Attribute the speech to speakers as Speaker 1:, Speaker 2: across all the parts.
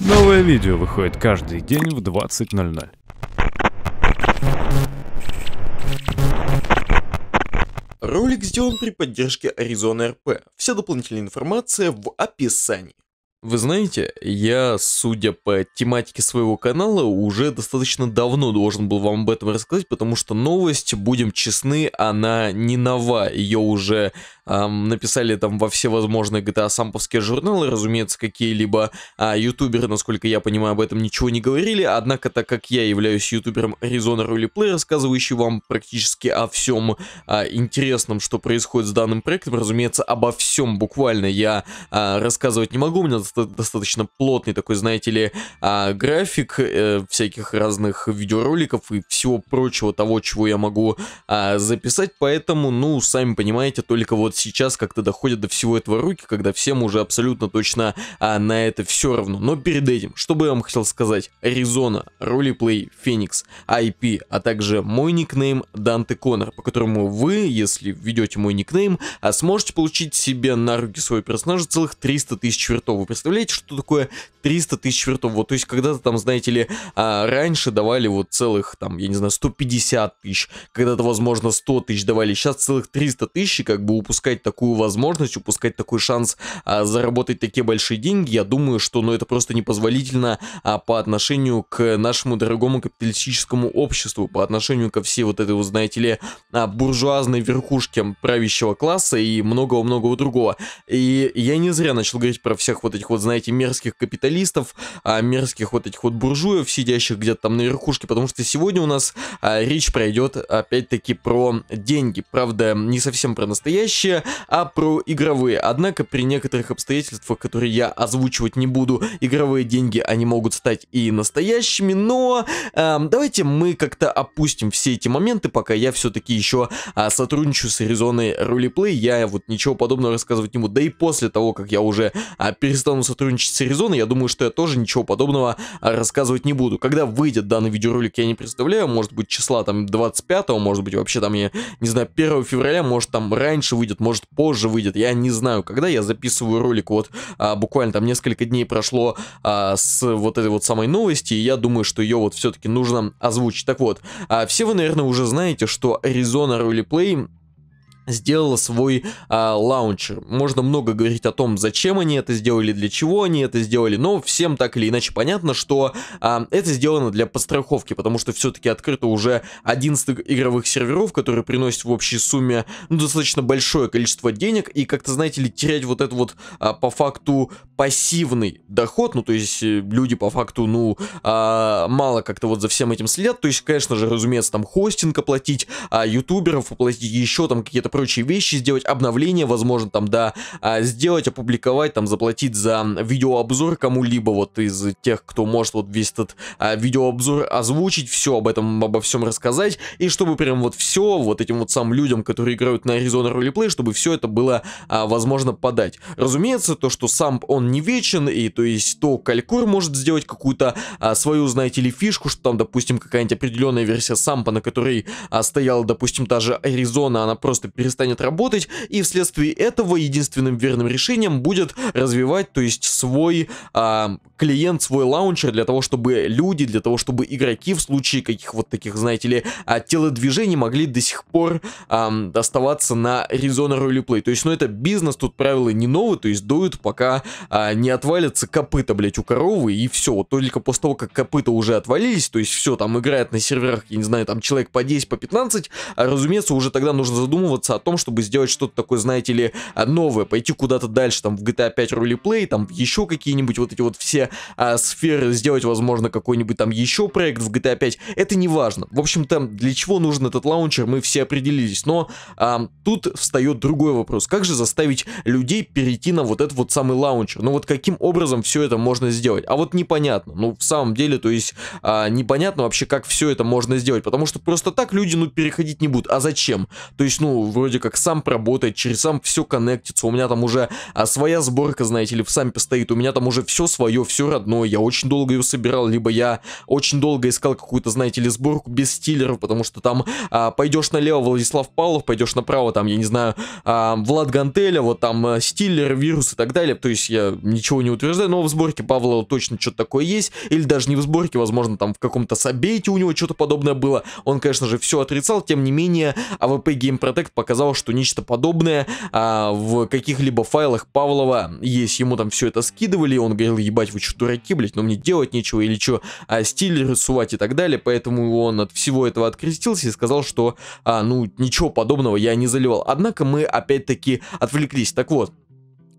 Speaker 1: Новое видео выходит каждый день в 20.00. Ролик сделан при поддержке Arizona RP. Вся дополнительная информация в описании. Вы знаете, я, судя по тематике своего канала, уже достаточно давно должен был вам об этом рассказать, потому что новость, будем честны, она не нова. Ее уже эм, написали там во всевозможные GTA самповские журналы, разумеется, какие-либо а, ютуберы, насколько я понимаю, об этом ничего не говорили, однако, так как я являюсь ютубером Arizona Roleplay, рассказывающий вам практически о всем а, интересном, что происходит с данным проектом, разумеется, обо всем буквально я а, рассказывать не могу, у меня достаточно плотный такой, знаете ли, а, график э, всяких разных видеороликов и всего прочего того, чего я могу а, записать, поэтому, ну, сами понимаете, только вот сейчас как-то доходят до всего этого руки, когда всем уже абсолютно точно а, на это все равно. Но перед этим, что бы я вам хотел сказать? Аризона, Ролиплей, Феникс, IP, а также мой никнейм Данте Коннор, по которому вы, если введете мой никнейм, а сможете получить себе на руки своего персонажа целых 300 тысяч вертов. Вы представляете, что такое 300 тысяч вертов? Вот, то есть, когда-то там, знаете ли, а, раньше давали вот целых, там, я не знаю, 150 тысяч, когда-то, возможно, 100 тысяч давали, сейчас целых 300 тысяч, как бы упускать упускать такую возможность, упускать такой шанс а, заработать такие большие деньги, я думаю, что ну, это просто непозволительно а, по отношению к нашему дорогому капиталистическому обществу, по отношению ко всей вот этой, вы знаете ли, а, буржуазной верхушке правящего класса и многого-многого другого. И я не зря начал говорить про всех вот этих вот, знаете, мерзких капиталистов, а, мерзких вот этих вот буржуев, сидящих где-то там на верхушке, потому что сегодня у нас а, речь пройдет опять-таки про деньги. Правда, не совсем про настоящие, а про игровые. Однако при некоторых обстоятельствах, которые я озвучивать не буду, игровые деньги, они могут стать и настоящими, но э, давайте мы как-то опустим все эти моменты, пока я все-таки еще э, а, сотрудничаю с Аризоной Рулиплей, я вот ничего подобного рассказывать не буду, да и после того, как я уже э, перестану сотрудничать с Аризоной, я думаю, что я тоже ничего подобного э, рассказывать не буду. Когда выйдет данный видеоролик, я не представляю, может быть числа там 25, может быть вообще там, я не знаю, 1 февраля, может там раньше выйдет выйдет, может позже выйдет, я не знаю, когда я записываю ролик, вот а, буквально там несколько дней прошло а, с вот этой вот самой новости, и я думаю, что ее вот все-таки нужно озвучить. Так вот, а, все вы, наверное, уже знаете, что Arizona Roleplay сделала свой а, лаунчер. Можно много говорить о том, зачем они это сделали, для чего они это сделали, но всем так или иначе понятно, что а, это сделано для подстраховки потому что все-таки открыто уже 11 игровых серверов, которые приносят в общей сумме ну, достаточно большое количество денег, и как-то, знаете ли, терять вот этот вот а, по факту пассивный доход, ну то есть э, люди по факту, ну, а, мало как-то вот за всем этим следят, то есть, конечно же, разумеется, там хостинг оплатить, а, ютуберов оплатить, еще там какие-то прочие вещи, сделать обновление, возможно, там, да, а, сделать, опубликовать, там, заплатить за видеообзор кому-либо вот из тех, кто может вот весь этот а, видеообзор озвучить, все об этом, обо всем рассказать, и чтобы прям вот все вот этим вот самым людям, которые играют на Arizona Roleplay, чтобы все это было а, возможно подать. Разумеется, то, что сам он не вечен, и то есть то Калькур может сделать какую-то а, свою, знаете ли, фишку, что там, допустим, какая-нибудь определенная версия сампа, на которой а, стояла, допустим, та же Arizona, она просто перестала перестанет работать, и вследствие этого единственным верным решением будет развивать, то есть свой а, клиент свой лаунчер для того, чтобы люди, для того, чтобы игроки в случае каких вот таких, знаете ли, а, телодвижений могли до сих пор эм, оставаться на Arizona Roleplay. То есть, ну это бизнес, тут правила не новые, то есть дуют, пока э, не отвалятся копыта, блять, у коровы, и все. Вот только после того, как копыта уже отвалились, то есть все, там играет на серверах, я не знаю, там человек по 10, по 15, а, разумеется, уже тогда нужно задумываться о том, чтобы сделать что-то такое, знаете ли, а, новое, пойти куда-то дальше, там в GTA 5 ролеплей, там еще какие-нибудь вот эти вот все сферы, а сферы сделать, возможно, какой-нибудь там еще проект в GTA 5, это не важно. В общем-то, для чего нужен этот лаунчер, мы все определились. Но а, тут встает другой вопрос. Как же заставить людей перейти на вот этот вот самый лаунчер? Ну вот каким образом все это можно сделать? А вот непонятно. Ну, в самом деле, то есть, а, непонятно вообще, как все это можно сделать. Потому что просто так люди, ну, переходить не будут. А зачем? То есть, ну, вроде как сам работает, через сам все коннектится. У меня там уже а, своя сборка, знаете ли, в сампе стоит. У меня там уже все свое, все все родное, я очень долго ее собирал, либо я очень долго искал какую-то, знаете ли, сборку без стилеров, потому что там а, пойдешь налево Владислав Павлов, пойдешь направо, там, я не знаю, а, Влад Гантеля, вот там а, стиллер, вирус и так далее, то есть я ничего не утверждаю, но в сборке Павлова точно что-то такое есть, или даже не в сборке, возможно, там в каком-то собейте у него что-то подобное было, он, конечно же, все отрицал, тем не менее, AVP Game Protect показал, что нечто подобное а, в каких-либо файлах Павлова есть, ему там все это скидывали, он говорил, ебать, вы что, что дураки, блядь, но мне делать нечего, или что, а, стиль рисовать и так далее, поэтому он от всего этого открестился и сказал, что, а, ну, ничего подобного я не заливал. Однако мы опять-таки отвлеклись. Так вот,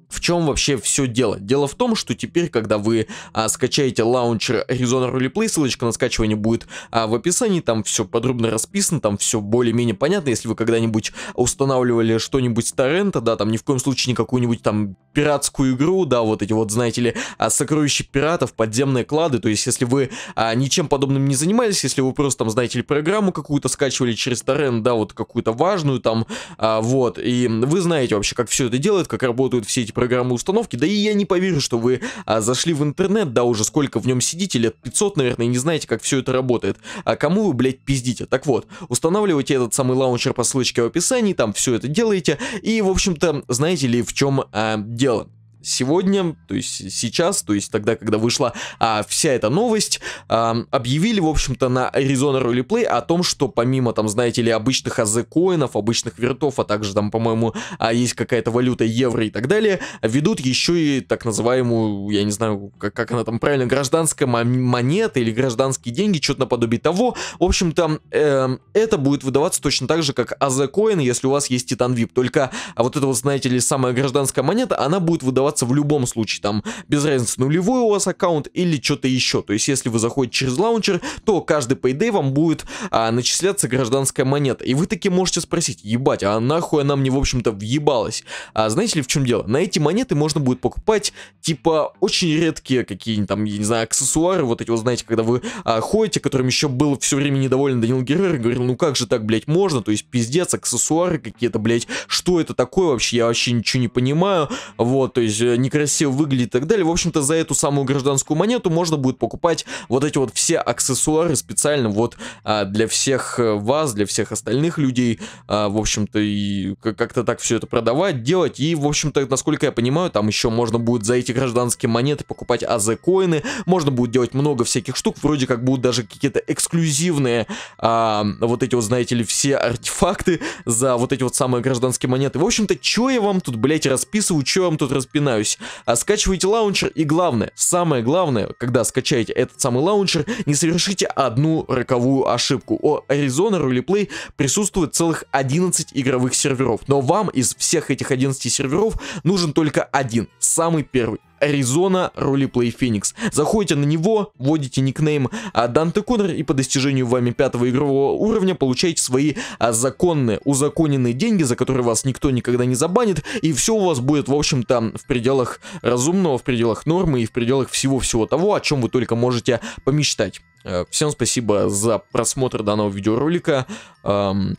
Speaker 1: в чем вообще все дело? Дело в том, что теперь, когда вы а, скачаете лаунчер Arizona Roleplay, ссылочка на скачивание будет а, в описании, там все подробно расписано, там все более-менее понятно, если вы когда-нибудь устанавливали что-нибудь с торрента, да, там ни в коем случае не какую-нибудь там пиратскую игру, да, вот эти вот, знаете ли, а, сокровища пиратов, подземные клады, то есть если вы а, ничем подобным не занимались, если вы просто там, знаете ли, программу какую-то скачивали через торрент, да, вот какую-то важную там, а, вот, и вы знаете вообще, как все это делает, как работают все эти программы установки, да и я не поверю, что вы а, зашли в интернет, да уже сколько в нем сидите, лет 500, наверное, и не знаете, как все это работает. А кому вы, блядь, пиздите? Так вот, устанавливайте этот самый лаунчер по ссылочке в описании, там все это делаете, и, в общем-то, знаете ли, в чем а, дело сегодня, то есть сейчас, то есть тогда, когда вышла а, вся эта новость, а, объявили, в общем-то, на Arizona Roleplay о том, что помимо, там, знаете ли, обычных АЗ-коинов, обычных вертов, а также там, по-моему, а, есть какая-то валюта евро и так далее, ведут еще и так называемую, я не знаю, как, как она там правильно, гражданская монета или гражданские деньги, что-то наподобие того. В общем-то, э, это будет выдаваться точно так же, как АЗ-коин, если у вас есть Титан VIP. Только а вот это вот, знаете ли, самая гражданская монета, она будет выдаваться оставаться в любом случае, там, без разницы, нулевой у вас аккаунт или что-то еще. То есть, если вы заходите через лаунчер, то каждый Payday вам будет а, начисляться гражданская монета. И вы таки можете спросить, ебать, а нахуй она мне, в общем-то, въебалась? А знаете ли, в чем дело? На эти монеты можно будет покупать, типа, очень редкие какие-нибудь там, я не знаю, аксессуары, вот эти вот, знаете, когда вы а, ходите, которым еще был все время недоволен Данил Герер говорил, ну как же так, блядь, можно? То есть, пиздец, аксессуары какие-то, блядь, что это такое вообще? Я вообще ничего не понимаю. Вот, то есть, некрасиво выглядит и так далее. В общем-то, за эту самую гражданскую монету можно будет покупать вот эти вот все аксессуары специально вот а, для всех э, вас, для всех остальных людей. А, в общем-то, и как-то так все это продавать, делать. И, в общем-то, насколько я понимаю, там еще можно будет за эти гражданские монеты покупать АЗ-коины, можно будет делать много всяких штук, вроде как будут даже какие-то эксклюзивные а, вот эти вот, знаете ли, все артефакты за вот эти вот самые гражданские монеты. В общем-то, что я вам тут, блять расписываю, что я вам тут распинаю? запинаюсь. А скачивайте лаунчер и главное, самое главное, когда скачаете этот самый лаунчер, не совершите одну роковую ошибку. У Arizona Roleplay присутствует целых 11 игровых серверов, но вам из всех этих 11 серверов нужен только один, самый первый. Arizona Roleplay Phoenix. Заходите на него, вводите никнейм а Данте Коннор и по достижению вами пятого игрового уровня получаете свои а, законные, узаконенные деньги, за которые вас никто никогда не забанит, и все у вас будет, в общем-то, в пределах разумного, в пределах нормы и в пределах всего-всего того, о чем вы только можете помечтать. Э, всем спасибо за просмотр данного видеоролика. Эм,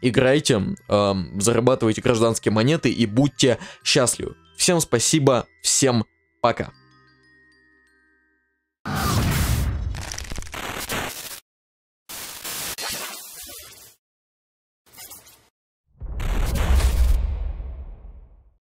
Speaker 1: играйте, эм, зарабатывайте гражданские монеты и будьте счастливы. Всем спасибо, Всем пока!